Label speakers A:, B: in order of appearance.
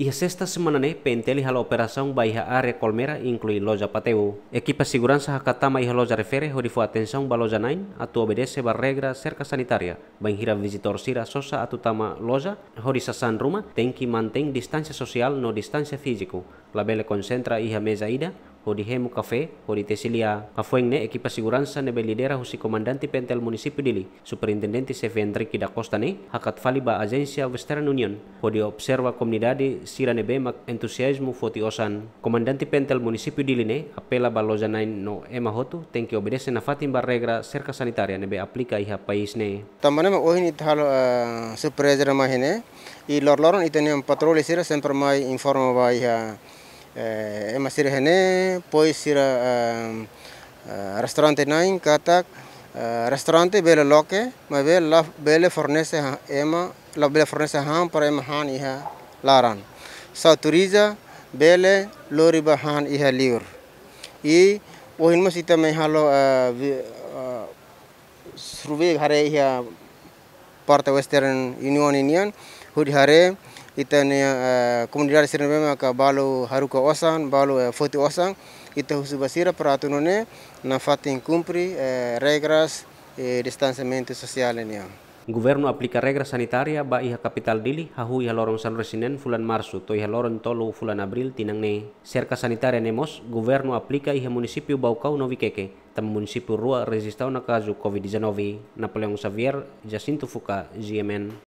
A: Ia se esta semana hal pentel a area operación baija loja pateu. Equipa segurança hakatama y loja refere horifo baloja nain atu tu obedece ba regra serka sanitaria. Banjira visitor sira sosa a tama loja hori san ruma ten manteng mantén sosial no distancia fisiku. Labele konsentra iha meza ida hodi hemu kafe hodi tesilia kafueng ne ekipa segurança nebe lidera husi comandante pentel municipio dili superintendente Sef Henrique da Costa ne hakat fali ba Western Union hodi observa comunidade sira nebe mak entusiasmu foti osan comandante pentel municipio dili ne apela ba loja no ema hotu tenki que obedece na fatin Serka regra cerca sanitária nebe aplica iha pais ne
B: tamane ma ohin ithalo uh, eh, surpresa mahine i lorloron patroli sira sempre informa ba iha masih hene poi sira restaurant nain katak restaurant bele loke ma be la bele fornese ema la bele fornese ham par ema han iha laran sa turiza bele lori ba han iha liur i ohin masita me halo survey hare iha parte western union union hud hare itania eh, komunidade sirinbema ka balu haruka osan balo eh, foti osan ita husu basira paratunone na fatin cumpri eh, regras e distanciamento social nia ya.
A: Governo aplica regra sanitaria ba iha kapital dili hahu iha lorong San Resinen fulan Marsu to iha lorong tolu fulan Abril tinang ne. Serka sanitaria nemos, governo aplica iha munisipio Baukau Novikeke, tam munisipio Rua resistau na kazu COVID-19. Napoleon Xavier, Jacinto Fuka, GMN.